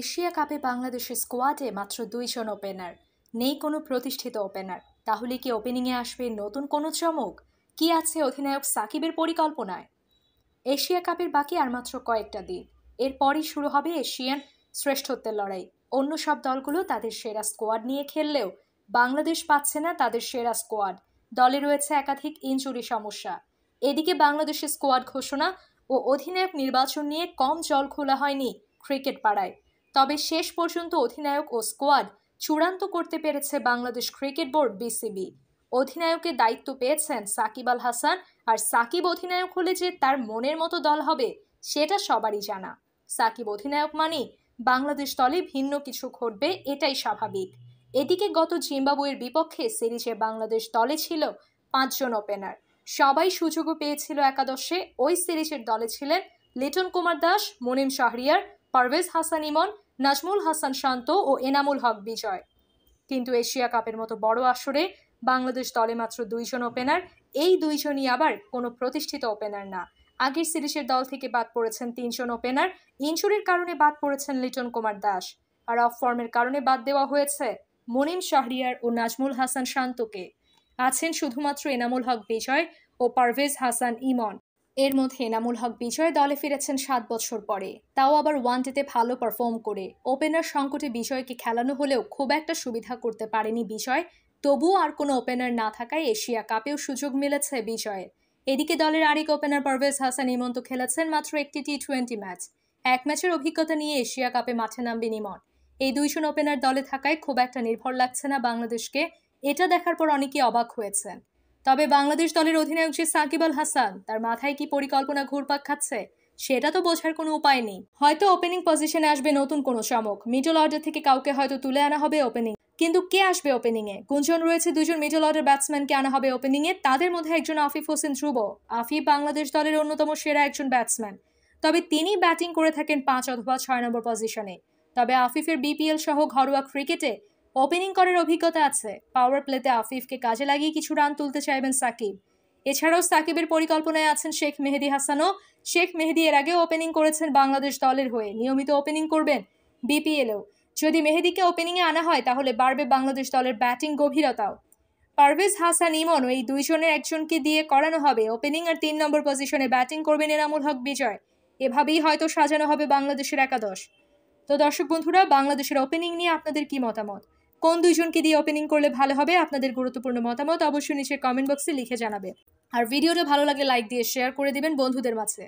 Asia কাপে বাংলাদেশের স্কোয়াডে মাত্র দুইজন ওপেনার নেই কোনো প্রতিষ্ঠিত ওপেনার তাহলে কি ওপেনিংয়ে আসবে নতুন কোনো চমক কি আছে অধিনায়ক সাকিবের পরিকল্পনায় এশিয়া কাপের বাকি আর মাত্র কয়েকটা দিন এরপরই শুরু হবে এশিয়ান শ্রেষ্ঠত্বের লড়াই অন্য সব দলগুলো তাদের সেরা স্কোয়াড নিয়ে খেললেও বাংলাদেশ পাচ্ছে না তাদের সেরা স্কোয়াড দলে রয়েছে একাধিক ইঞ্জুরি সমস্যা এদিকে বাংলাদেশের স্কোয়াড ঘোষণা ও অধিনায়ক নির্বাচন নিয়ে কম জল খোলা হয়নি ক্রিকেট পাড়ায় তবে শেষ পর্যন্ত অধিনায়ক ও স্কোয়াড চূড়ান্ত করতে পেরেছে বাংলাদেশ ক্রিকেট বোর্ড বিসিবি অধিনায়কের দায়িত্ব পেয়েছেন সাকিব আল হাসান আর সাকিব অধিনায়ক হলে যে তার মনের মতো দল হবে সেটা সবারই জানা সাকিব অধিনায়ক মানে বাংলাদেশ দলে ভিন্ন কিছু ঘটবে এটাই স্বাভাবিক এদিকে গত জিম্বাবুয়ের বিপক্ষে সিরিজে বাংলাদেশ দলে ছিল পাঁচজন ওপেনার সবাই সুযোগও পেয়েছিল একাদশে ওই সিরিজের দলে ছিলেন লিটন কুমার দাস মনিম শাহরিয়ার পারভেজ হাসান ইমন নাজমুল হাসান শান্ত ও এনামুল হক বিজয় কিন্তু এশিয়া কাপের মতো বড় আসরে বাংলাদেশ দলে মাত্র দুইজন ওপেনার এই দুইজনই আবার কোনো প্রতিষ্ঠিত ওপেনার না আগের সিরিজের দল থেকে বাদ পড়েছেন তিনজন ওপেনার ইঞ্জুরির কারণে বাদ পড়েছেন লিটন কুমার দাস আর অফ ফর্মের কারণে বাদ দেওয়া হয়েছে মনিম শাহরিয়ার ও নাজমুল হাসান শান্তকে আছেন শুধুমাত্র এনামুল হক বিজয় ও পারভেজ হাসান ইমন এর মধ্যে এনামুল হক বিজয় দলে ফিরেছেন সাত বছর পরে তাও আবার ওয়ানডেতে ভালো পারফর্ম করে ওপেনার সংকটে বিজয়কে খেলানো হলেও খুব একটা সুবিধা করতে পারেনি বিজয় তবুও আর কোনো ওপেনার না থাকায় এশিয়া কাপেও সুযোগ মিলেছে বিজয়ের এদিকে দলের আরেক ওপেনার পারভেজ হাসান ইমন্ত খেলেছেন মাত্র একটি টি টোয়েন্টি ম্যাচ এক ম্যাচের অভিজ্ঞতা নিয়ে এশিয়া কাপে মাঠে নামবে ইমন এই দুইজন ওপেনার দলে থাকায় খুব একটা নির্ভর লাগছে না বাংলাদেশকে এটা দেখার পর অনেকে অবাক হয়েছেন তবে বাংলাদেশ দলের অধিনায়ক যে সাকিব আল হাসান তার মাথায় কি পরিকল্পনা ঘুরপাক খাচ্ছে সেটা তো বোঝার কোনো উপায় নেই হয়তো ওপেনিং পজিশনে আসবে নতুন কোনো চমক মিডল অর্ডার থেকে কাউকে হয়তো তুলে আনা হবে ওপেনিং কিন্তু কে আসবে ওপেনিংয়ে গুঞ্জন রয়েছে দুজন মিডল অর্ডার ব্যাটসম্যানকে আনা হবে ওপেনিংয়ে তাদের মধ্যে একজন আফিফ হোসেন ধ্রুব আফিফ বাংলাদেশ দলের অন্যতম সেরা একজন ব্যাটসম্যান তবে তিনি ব্যাটিং করে থাকেন পাঁচ অথবা ছয় নম্বর পজিশনে তবে আফিফের বিপিএল সহ ঘরোয়া ক্রিকেটে ওপেনিং করার অভিজ্ঞতা আছে পাওয়ার প্লেতে আফিফকে কাজে লাগিয়ে কিছু রান তুলতে চাইবেন সাকিব এছাড়াও সাকিবের পরিকল্পনায় আছেন শেখ মেহেদি হাসানও শেখ মেহেদি এর আগে ওপেনিং করেছেন বাংলাদেশ দলের হয়ে নিয়মিত ওপেনিং করবেন বিপিএলও যদি মেহেদিকে ওপেনিংয়ে আনা হয় তাহলে বাড়বে বাংলাদেশ দলের ব্যাটিং গভীরতাও পারভেজ হাসান ইমন এই দুইজনের একজনকে দিয়ে করানো হবে ওপেনিং আর তিন নম্বর পজিশনে ব্যাটিং করবেন এনামুল হক বিজয় এভাবেই হয়তো সাজানো হবে বাংলাদেশের একাদশ তো দর্শক বন্ধুরা বাংলাদেশের ওপেনিং নিয়ে আপনাদের কি মতামত কোন দুইজনকে দিয়ে ওপেনিং করলে ভালো হবে আপনাদের গুরুত্বপূর্ণ মতামত অবশ্যই নিচে কমেন্ট বক্সে লিখে জানাবে আর ভিডিওটা ভালো লাগলে লাইক দিয়ে শেয়ার করে দিবেন বন্ধুদের মাঝে